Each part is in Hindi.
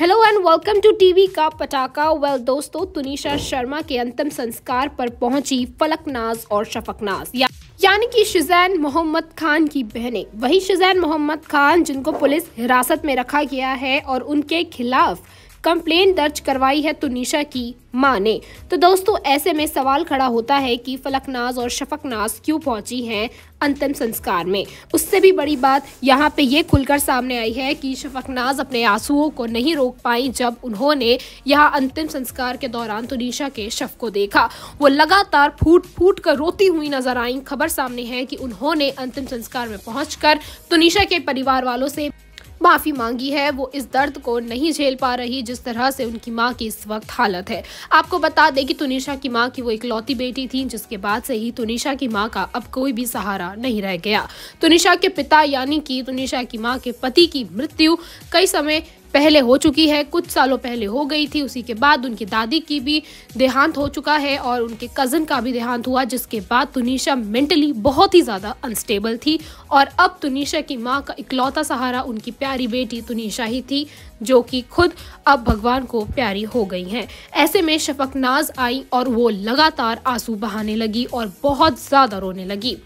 hello and welcome to TV का पटाखा वेल दोस्तों तुनिशा शर्मा के अंतिम संस्कार पर पहुंची फलकनाज और शफकनाज या यानी कि शिजैन मोहम्मद खान की बहनें वही शिजैन मोहम्मद खान जिनको पुलिस हिरासत में रखा गया है और उनके खिलाफ कंप्लेन दर्ज करवाई है तुनिशा की मां ने तो दोस्तों ऐसे में सवाल खड़ा होता है कि फलकनाज और शफकनाज क्यों पहुंची हैं अंतिम संस्कार में उससे भी बड़ी बात यहाँ पे ये खुलकर सामने आई है कि शफकनाज अपने आंसुओं को नहीं रोक पाई जब उन्होंने यहाँ अंतिम संस्कार के दौरान तुनिशा के शव को देखा वो लगातार फूट फूट कर रोती हुई नजर आई खबर सामने है कि उन्होंने अंतिम संस्कार में पहुंचकर तुनिशा के परिवार वालों से माफ़ी मांगी है वो इस दर्द को नहीं झेल पा रही जिस तरह से उनकी माँ की इस वक्त हालत है आपको बता दें कि तुनिशा की माँ की वो इकलौती बेटी थी जिसके बाद से ही तुनिशा की माँ का अब कोई भी सहारा नहीं रह गया तुनिशा के पिता यानी कि तुनिशा की माँ के पति की मृत्यु कई समय पहले हो चुकी है कुछ सालों पहले हो गई थी उसी के बाद उनकी दादी की भी देहांत हो चुका है और उनके कज़न का भी देहांत हुआ जिसके बाद तुनिशा मेंटली बहुत ही ज़्यादा अनस्टेबल थी और अब तुनिशा की माँ का इकलौता सहारा उनकी प्यारी बेटी तुनिशा ही थी जो कि खुद अब भगवान को प्यारी हो गई हैं ऐसे में नाज आई और वो लगातार आंसू बहाने लगी और बहुत ज़्यादा रोने लगी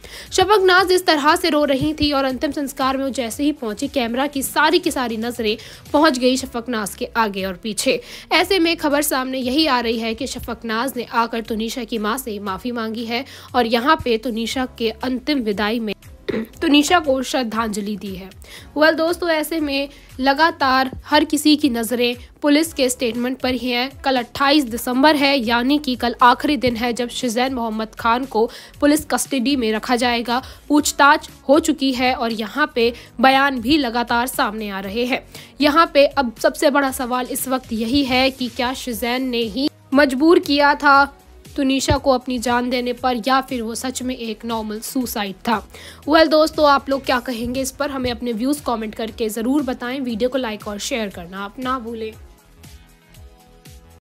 नाज इस तरह से रो रही थी और अंतिम संस्कार में वो जैसे ही पहुंची कैमरा की सारी की सारी नज़रें पहुंच गई शफकनाज के आगे और पीछे ऐसे में खबर सामने यही आ रही है कि शफकनाज ने आकर तुनिशा की माँ से माफ़ी मांगी है और यहाँ पे तुनिशा के अंतिम विदाई में तो निशा को श्रद्धांजलि दी है वेल well, दोस्तों ऐसे में लगातार हर किसी की नज़रें पुलिस के स्टेटमेंट पर ही हैं कल 28 दिसंबर है यानी कि कल आखिरी दिन है जब शिजैन मोहम्मद खान को पुलिस कस्टडी में रखा जाएगा पूछताछ हो चुकी है और यहाँ पे बयान भी लगातार सामने आ रहे हैं यहाँ पे अब सबसे बड़ा सवाल इस वक्त यही है कि क्या शिजैन ने ही मजबूर किया था तुनिशा तो को अपनी जान देने पर या फिर वो सच में एक नॉर्मल सुसाइड था वेल well, दोस्तों आप लोग क्या कहेंगे इस पर हमें अपने व्यूज़ कमेंट करके ज़रूर बताएं वीडियो को लाइक और शेयर करना आप ना भूलें